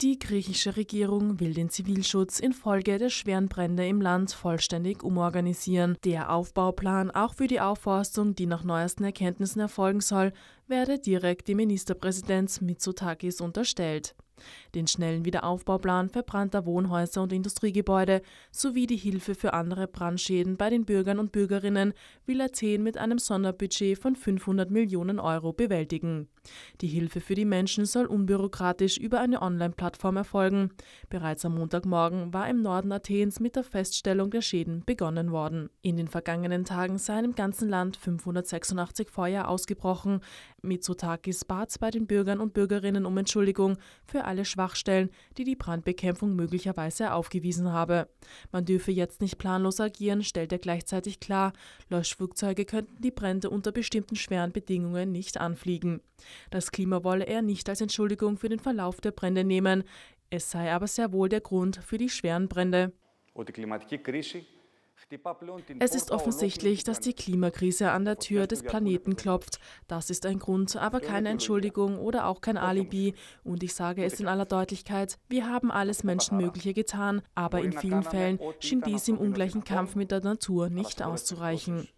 Die griechische Regierung will den Zivilschutz infolge der schweren Brände im Land vollständig umorganisieren. Der Aufbauplan, auch für die Aufforstung, die nach neuesten Erkenntnissen erfolgen soll, werde direkt dem Ministerpräsident Mitsotakis unterstellt. Den schnellen Wiederaufbauplan verbrannter Wohnhäuser und Industriegebäude sowie die Hilfe für andere Brandschäden bei den Bürgern und Bürgerinnen will Athen mit einem Sonderbudget von 500 Millionen Euro bewältigen. Die Hilfe für die Menschen soll unbürokratisch über eine Online-Plattform erfolgen. Bereits am Montagmorgen war im Norden Athens mit der Feststellung der Schäden begonnen worden. In den vergangenen Tagen seien im ganzen Land 586 Feuer ausgebrochen. Mitsotakis bat bei den Bürgern und Bürgerinnen um Entschuldigung für alle Schwachstellen, die die Brandbekämpfung möglicherweise aufgewiesen habe. Man dürfe jetzt nicht planlos agieren, stellt er gleichzeitig klar. Löschflugzeuge könnten die Brände unter bestimmten schweren Bedingungen nicht anfliegen. Das Klima wolle er nicht als Entschuldigung für den Verlauf der Brände nehmen. Es sei aber sehr wohl der Grund für die schweren Brände. Es ist offensichtlich, dass die Klimakrise an der Tür des Planeten klopft. Das ist ein Grund, aber keine Entschuldigung oder auch kein Alibi. Und ich sage es in aller Deutlichkeit, wir haben alles Menschenmögliche getan, aber in vielen Fällen schien dies im ungleichen Kampf mit der Natur nicht auszureichen.